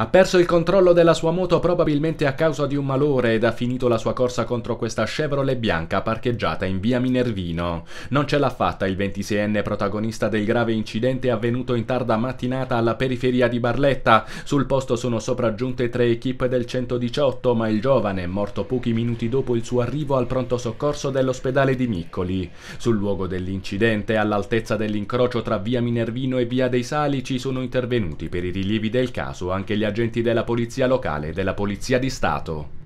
Ha perso il controllo della sua moto probabilmente a causa di un malore ed ha finito la sua corsa contro questa Chevrolet bianca parcheggiata in via Minervino. Non ce l'ha fatta il 26enne protagonista del grave incidente avvenuto in tarda mattinata alla periferia di Barletta. Sul posto sono sopraggiunte tre equip del 118, ma il giovane è morto pochi minuti dopo il suo arrivo al pronto soccorso dell'ospedale di Miccoli. Sul luogo dell'incidente, all'altezza dell'incrocio tra via Minervino e via dei Salici, sono intervenuti per i rilievi del caso anche gli agenti della polizia locale e della polizia di Stato.